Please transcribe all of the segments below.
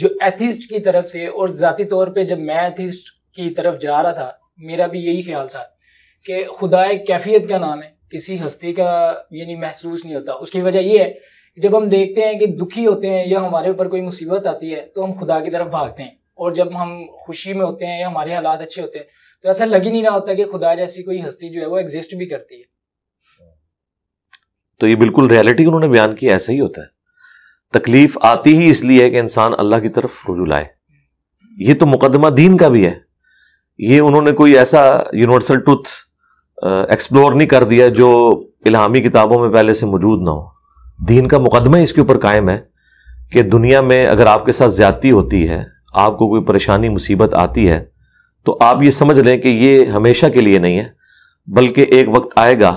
जो एथिस्ट की तरफ से और ज़ाती तौर पे जब मैं एथिस्ट की तरफ जा रहा था मेरा भी यही ख्याल था कि खुदा एक कैफियत का नाम है किसी हस्ती का यानी महसूस नहीं होता उसकी वजह यह है जब हम देखते हैं कि दुखी होते हैं या हमारे ऊपर कोई मुसीबत आती है तो हम खुदा की तरफ भागते हैं और जब हम खुशी में होते हैं या हमारे हालात अच्छे होते हैं तो ऐसा लग ही नहीं रहा होता कि खुदा जैसी कोई हस्ती जो है वो एग्जिस्ट भी करती है तो ये बिल्कुल रियलिटी उन्होंने बयान किया ऐसा ही होता है तकलीफ आती ही इसलिए है कि इंसान अल्लाह की तरफ रुजू लाए यह तो मुकदमा दीन का भी है ये उन्होंने कोई ऐसा यूनिवर्सल टूथ एक्सप्लोर नहीं कर दिया जो इलामी किताबों में पहले से मौजूद ना हो दीन का मुकदमा ही इसके ऊपर कायम है कि दुनिया में अगर आपके साथ ज्यादती होती है आपको कोई परेशानी मुसीबत आती है तो आप ये समझ लें कि ये हमेशा के लिए नहीं है बल्कि एक वक्त आएगा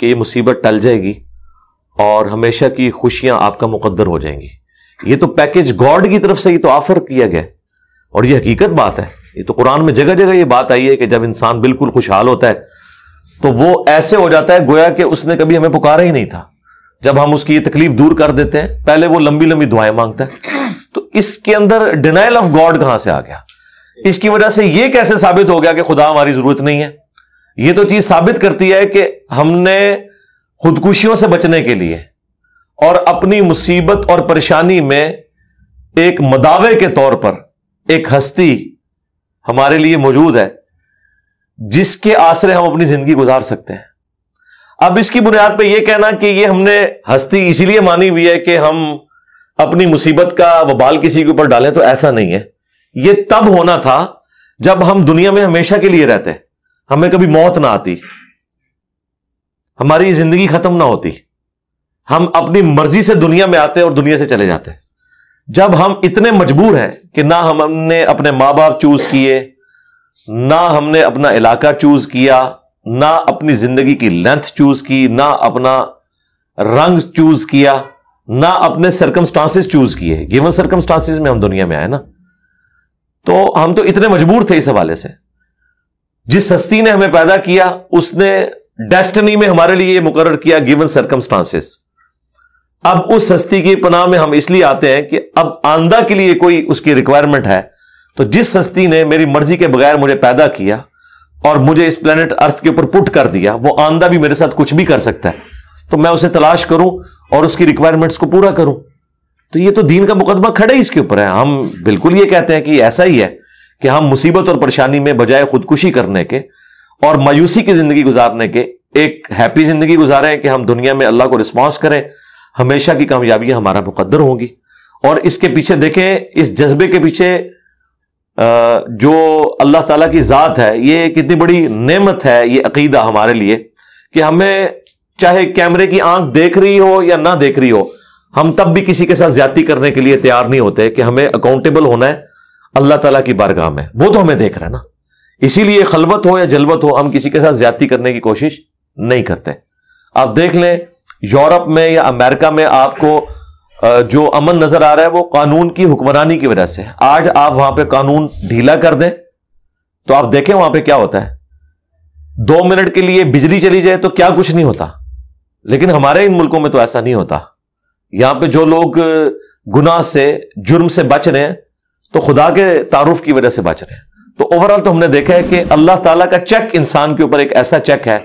कि ये मुसीबत टल जाएगी और हमेशा की खुशियां आपका मुकद्दर हो जाएंगी ये तो पैकेज गॉड की तरफ से ही तो ऑफर किया गया और ये हकीकत बात है ये तो कुरान में जगह जगह ये बात आई है कि जब इंसान बिल्कुल खुशहाल होता है तो वो ऐसे हो जाता है गोया कि उसने कभी हमें पुकारा ही नहीं था जब हम उसकी ये तकलीफ दूर कर देते हैं पहले वो लंबी लंबी दुआएं मांगता है तो इसके अंदर डिनाइल ऑफ गॉड कहां से आ गया इसकी वजह से ये कैसे साबित हो गया कि खुदा हमारी जरूरत नहीं है ये तो चीज साबित करती है कि हमने खुदकुशियों से बचने के लिए और अपनी मुसीबत और परेशानी में एक मदावे के तौर पर एक हस्ती हमारे लिए मौजूद है जिसके आसरे हम अपनी जिंदगी गुजार सकते हैं अब इसकी बुनियाद पे यह कहना कि यह हमने हस्ती इसीलिए मानी हुई है कि हम अपनी मुसीबत का वबाल किसी के ऊपर डालें तो ऐसा नहीं है ये तब होना था जब हम दुनिया में हमेशा के लिए रहते हमें कभी मौत ना आती हमारी जिंदगी खत्म ना होती हम अपनी मर्जी से दुनिया में आते और दुनिया से चले जाते जब हम इतने मजबूर हैं कि ना हमने अपने माँ बाप चूज किए ना हमने अपना इलाका चूज किया ना अपनी जिंदगी की लेंथ चूज की ना अपना रंग चूज किया ना अपने सरकमस्टांसिस चूज किए गिवन सरकमस्टांसिस में हम दुनिया में आए ना तो हम तो इतने मजबूर थे इस हवाले से जिस हस्ती ने हमें पैदा किया उसने डेस्टनी हम्म। में हमारे लिए मुकर किया गिवन सर्कमस्टांसेस अब उस हस्ती की पनाह में हम इसलिए आते हैं कि अब आंदा के लिए कोई उसकी रिक्वायरमेंट है तो जिस हस्ती ने मेरी मर्जी के बगैर मुझे पैदा किया और मुझे इस प्लेनेट अर्थ के ऊपर पुट कर दिया वो आंदा भी मेरे साथ कुछ भी कर सकता है तो मैं उसे तलाश करूं और उसकी रिक्वायरमेंट्स को पूरा करूं तो ये तो दीन का मुकदमा खड़े ही इसके ऊपर है हम बिल्कुल ये कहते हैं कि ऐसा ही है कि हम मुसीबत और परेशानी में बजाय खुदकुशी करने के और मायूसी की जिंदगी गुजारने के एक हैप्पी जिंदगी हैं कि हम दुनिया में अल्लाह को रिस्पॉन्स करें हमेशा की कामयाबी हमारा मुकद्र होगी और इसके पीछे देखें इस जज्बे के पीछे जो अल्लाह ताला की ज़ात है ये कितनी बड़ी नेमत है ये अकीदा हमारे लिए कि हमें चाहे कैमरे की आंख देख रही हो या ना देख रही हो हम तब भी किसी के साथ ज्यादा करने के लिए तैयार नहीं होते कि हमें अकाउंटेबल होना है अल्लाह तला की बारगाह में वो तो हमें देख रहे ना इसीलिए खलवत हो या जलवत हो हम किसी के साथ ज्यादा करने की कोशिश नहीं करते आप देख लें यूरोप में या अमेरिका में आपको जो अमन नजर आ रहा है वो कानून की हुक्मरानी की वजह से आज आप वहां पे कानून ढीला कर दें तो आप देखें वहां पे क्या होता है दो मिनट के लिए बिजली चली जाए तो क्या कुछ नहीं होता लेकिन हमारे इन मुल्कों में तो ऐसा नहीं होता यहां पे जो लोग गुनाह से जुर्म से बच रहे हैं तो खुदा के तारुफ की वजह से बच रहे हैं तो ओवरऑल तो हमने देखा है कि अल्लाह ताला का चेक इंसान के ऊपर एक ऐसा चेक है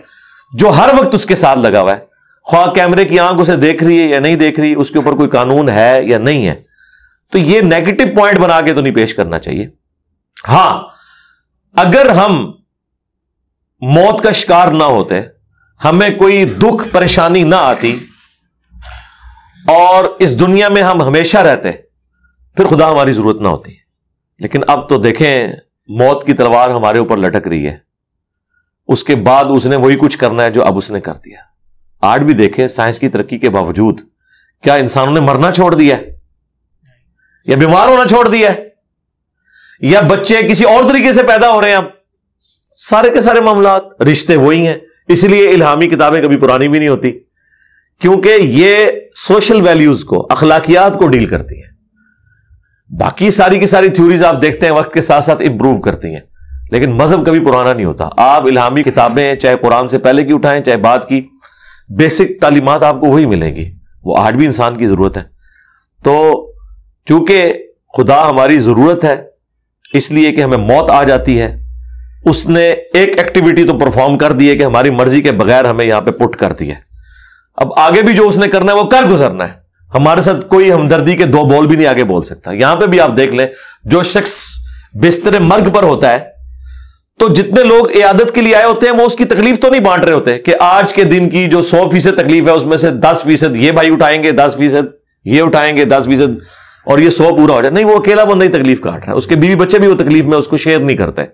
जो हर वक्त उसके साथ लगा हुआ है ख्वा कैमरे की आंख उसे देख रही है या नहीं देख रही उसके ऊपर कोई कानून है या नहीं है तो ये नेगेटिव पॉइंट बना के तो नहीं पेश करना चाहिए हां अगर हम मौत का शिकार ना होते हमें कोई दुख परेशानी ना आती और इस दुनिया में हम हमेशा रहते फिर खुदा हमारी जरूरत ना होती लेकिन अब तो देखें मौत की तलवार हमारे ऊपर लटक रही है उसके बाद उसने वही कुछ करना है जो अब उसने कर दिया आज भी देखें साइंस की तरक्की के बावजूद क्या इंसानों ने मरना छोड़ दिया है या बीमार होना छोड़ दिया है या बच्चे किसी और तरीके से पैदा हो रहे हैं अब सारे के सारे मामला रिश्ते वही हैं इसलिए इल्हामी किताबें कभी पुरानी भी नहीं होती क्योंकि ये सोशल वैल्यूज को अखलाकियात को डील करती हैं बाकी सारी की सारी थ्योरीज आप देखते हैं वक्त के साथ साथ इंप्रूव करती हैं लेकिन मजहब कभी पुराना नहीं होता आप इलामी किताबें चाहे कुरान से पहले की उठाएं चाहे बाद की बेसिक तालीमत आपको वही मिलेंगी वो आज भी इंसान की जरूरत है तो चूंकि खुदा हमारी जरूरत है इसलिए कि हमें मौत आ जाती है उसने एक एक्टिविटी तो परफॉर्म कर दी है कि हमारी मर्जी के बगैर हमें यहां पे पुट कर दी है अब आगे भी जो उसने करना है वो कर गुजरना है हमारे साथ कोई हमदर्दी के दो बोल भी नहीं आगे बोल सकता यहां पे भी आप देख लें जो शख्स बिस्तर मर्ग पर होता है तो जितने लोग इयादत के लिए आए होते हैं वो उसकी तकलीफ तो नहीं बांट रहे होते कि आज के दिन की जो सौ फीसद तकलीफ है उसमें से दस फीसद ये भाई उठाएंगे दस फीसद ये उठाएंगे दस फीसद और ये सौ पूरा हो जाए नहीं वो अकेला बंदा ही तकलीफ काट रहा है उसके बीवी बच्चे भी वो तकलीफ में उसको शेयर नहीं करते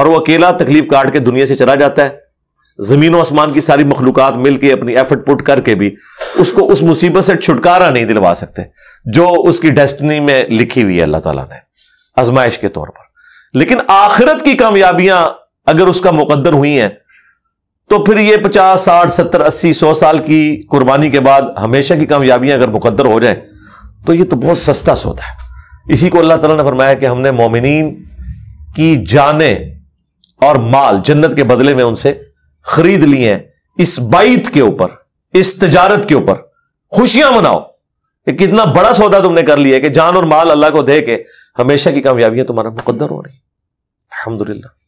और वो अकेला तकलीफ काट के दुनिया से चला जाता है जमीन आसमान की सारी मखलूकत मिलकर अपनी एफर्ट पुट करके भी उसको उस मुसीबत से छुटकारा नहीं दिलवा सकते जो उसकी डेस्टनी में लिखी हुई है अल्लाह ताला ने आजमाइश के तौर पर लेकिन आखिरत की कामयाबियां अगर उसका मुकदर हुई हैं तो फिर यह पचास साठ सत्तर अस्सी सौ साल की कुर्बानी के बाद हमेशा की कामयाबियां अगर मुकदर हो जाए तो यह तो बहुत सस्ता सौदा है इसी को अल्लाह तला ने फरमाया कि हमने मोमिन की जाने और माल जन्नत के बदले में उनसे खरीद लिए हैं इस बाइत के ऊपर इस तजारत के ऊपर खुशियां मनाओ कि कितना बड़ा सौदा तुमने कर लिया कि जान और माल अल्लाह को दे के हमेशा की कामयाबियां तुम्हारा मुकद्दर हो रही है अलहमदुल्ला